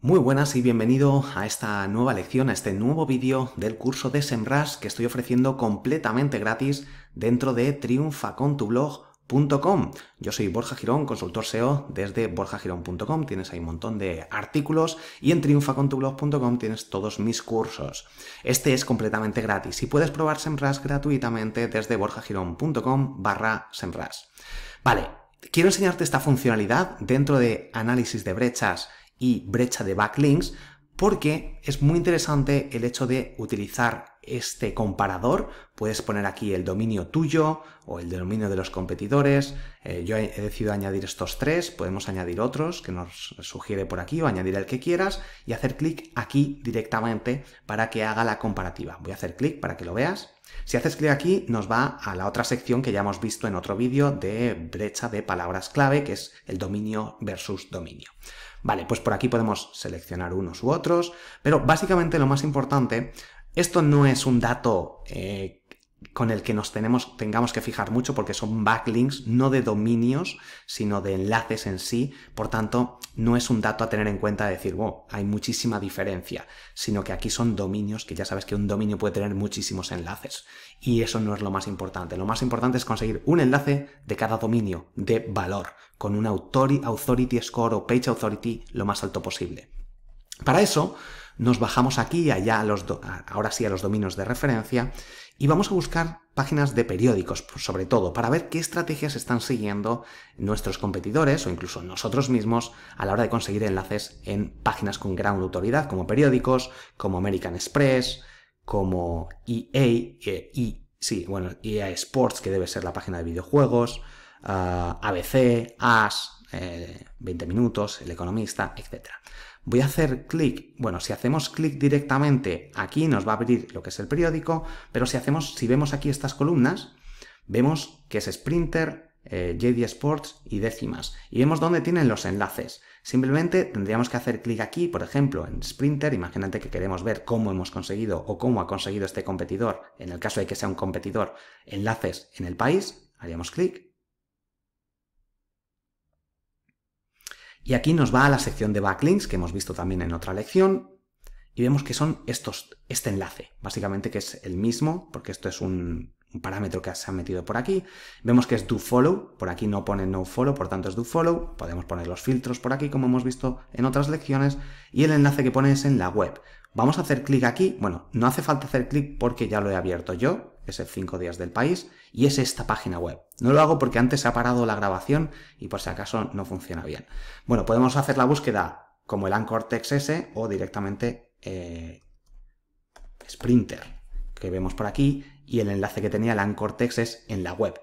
Muy buenas y bienvenido a esta nueva lección, a este nuevo vídeo del curso de SEMrush que estoy ofreciendo completamente gratis dentro de triunfacontublog.com. Yo soy Borja Girón, consultor SEO desde borjagirón.com, tienes ahí un montón de artículos y en triunfacontublog.com tienes todos mis cursos. Este es completamente gratis y puedes probar SEMrush gratuitamente desde borjagirón.com barra SEMrush. Vale, quiero enseñarte esta funcionalidad dentro de análisis de brechas y brecha de backlinks porque es muy interesante el hecho de utilizar este comparador. Puedes poner aquí el dominio tuyo o el dominio de los competidores. Eh, yo he decidido añadir estos tres, podemos añadir otros que nos sugiere por aquí o añadir el que quieras y hacer clic aquí directamente para que haga la comparativa. Voy a hacer clic para que lo veas si haces clic aquí, nos va a la otra sección que ya hemos visto en otro vídeo de brecha de palabras clave, que es el dominio versus dominio. Vale, pues por aquí podemos seleccionar unos u otros, pero básicamente lo más importante, esto no es un dato eh, con el que nos tenemos, tengamos que fijar mucho porque son backlinks no de dominios, sino de enlaces en sí. Por tanto, no es un dato a tener en cuenta decir, wow, hay muchísima diferencia, sino que aquí son dominios, que ya sabes que un dominio puede tener muchísimos enlaces. Y eso no es lo más importante. Lo más importante es conseguir un enlace de cada dominio de valor, con un authority score o page authority lo más alto posible. Para eso, nos bajamos aquí y allá, a los ahora sí a los dominios de referencia, y vamos a buscar páginas de periódicos, sobre todo, para ver qué estrategias están siguiendo nuestros competidores o incluso nosotros mismos a la hora de conseguir enlaces en páginas con gran autoridad, como periódicos, como American Express, como EA, e, e Sports, que debe ser la página de videojuegos, ABC, AS, 20 minutos, El Economista, etc voy a hacer clic, bueno, si hacemos clic directamente aquí nos va a abrir lo que es el periódico, pero si hacemos, si vemos aquí estas columnas, vemos que es Sprinter, eh, JD Sports y décimas, y vemos dónde tienen los enlaces. Simplemente tendríamos que hacer clic aquí, por ejemplo, en Sprinter, imagínate que queremos ver cómo hemos conseguido o cómo ha conseguido este competidor, en el caso de que sea un competidor, enlaces en el país, haríamos clic, Y aquí nos va a la sección de backlinks que hemos visto también en otra lección y vemos que son estos, este enlace, básicamente que es el mismo, porque esto es un, un parámetro que se ha metido por aquí. Vemos que es do follow, por aquí no pone no follow, por tanto es do follow. Podemos poner los filtros por aquí, como hemos visto en otras lecciones, y el enlace que pone es en la web. Vamos a hacer clic aquí, bueno, no hace falta hacer clic porque ya lo he abierto yo, es el 5 días del país, y es esta página web. No lo hago porque antes se ha parado la grabación y por si acaso no funciona bien. Bueno, podemos hacer la búsqueda como el Anchor S o directamente eh, Sprinter, que vemos por aquí, y el enlace que tenía el Anchor S en la web.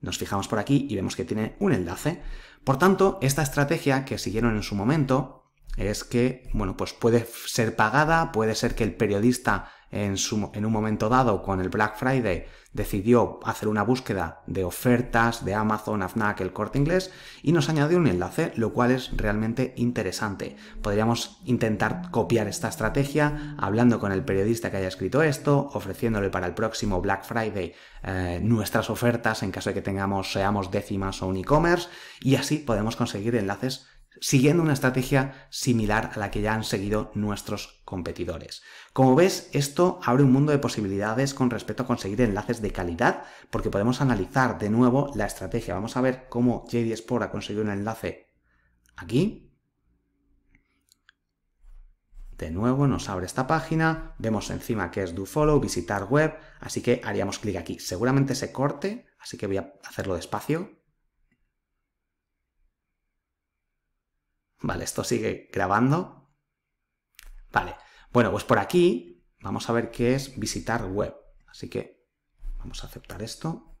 Nos fijamos por aquí y vemos que tiene un enlace. Por tanto, esta estrategia que siguieron en su momento es que, bueno, pues puede ser pagada, puede ser que el periodista en, su, en, un momento dado con el Black Friday decidió hacer una búsqueda de ofertas de Amazon, AFNAC, el corte inglés y nos añadió un enlace, lo cual es realmente interesante. Podríamos intentar copiar esta estrategia hablando con el periodista que haya escrito esto, ofreciéndole para el próximo Black Friday eh, nuestras ofertas en caso de que tengamos, seamos décimas o un e-commerce y así podemos conseguir enlaces siguiendo una estrategia similar a la que ya han seguido nuestros competidores. Como ves, esto abre un mundo de posibilidades con respecto a conseguir enlaces de calidad, porque podemos analizar de nuevo la estrategia. Vamos a ver cómo JD Sport ha conseguido un enlace aquí. De nuevo nos abre esta página, vemos encima que es do follow, visitar web, así que haríamos clic aquí. Seguramente se corte, así que voy a hacerlo despacio. Vale, esto sigue grabando. Vale, bueno, pues por aquí vamos a ver qué es visitar web. Así que vamos a aceptar esto.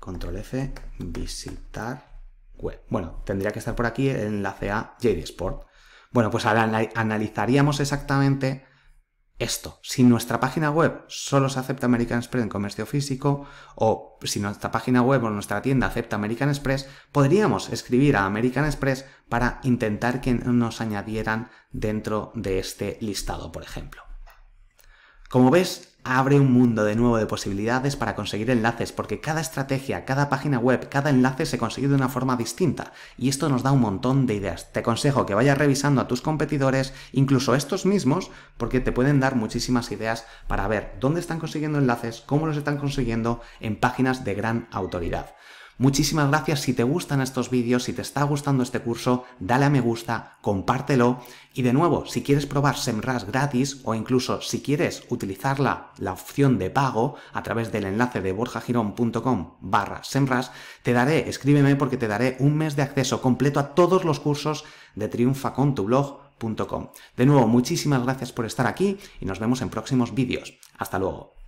Control F, visitar web. Bueno, tendría que estar por aquí el enlace a JD Sport. Bueno, pues ahora analizaríamos exactamente esto. Si nuestra página web solo se acepta American Express en comercio físico, o si nuestra página web o nuestra tienda acepta American Express, podríamos escribir a American Express para intentar que nos añadieran dentro de este listado, por ejemplo. Como ves, abre un mundo de nuevo de posibilidades para conseguir enlaces, porque cada estrategia, cada página web, cada enlace se consigue de una forma distinta, y esto nos da un montón de ideas. Te aconsejo que vayas revisando a tus competidores, incluso estos mismos, porque te pueden dar muchísimas ideas para ver dónde están consiguiendo enlaces, cómo los están consiguiendo en páginas de gran autoridad. Muchísimas gracias si te gustan estos vídeos, si te está gustando este curso, dale a me gusta, compártelo y de nuevo, si quieres probar SEMRAS gratis o incluso si quieres utilizarla, la opción de pago a través del enlace de borjagirón.com barra SEMRAS, te daré, escríbeme porque te daré un mes de acceso completo a todos los cursos de Triunfa De nuevo, muchísimas gracias por estar aquí y nos vemos en próximos vídeos. Hasta luego.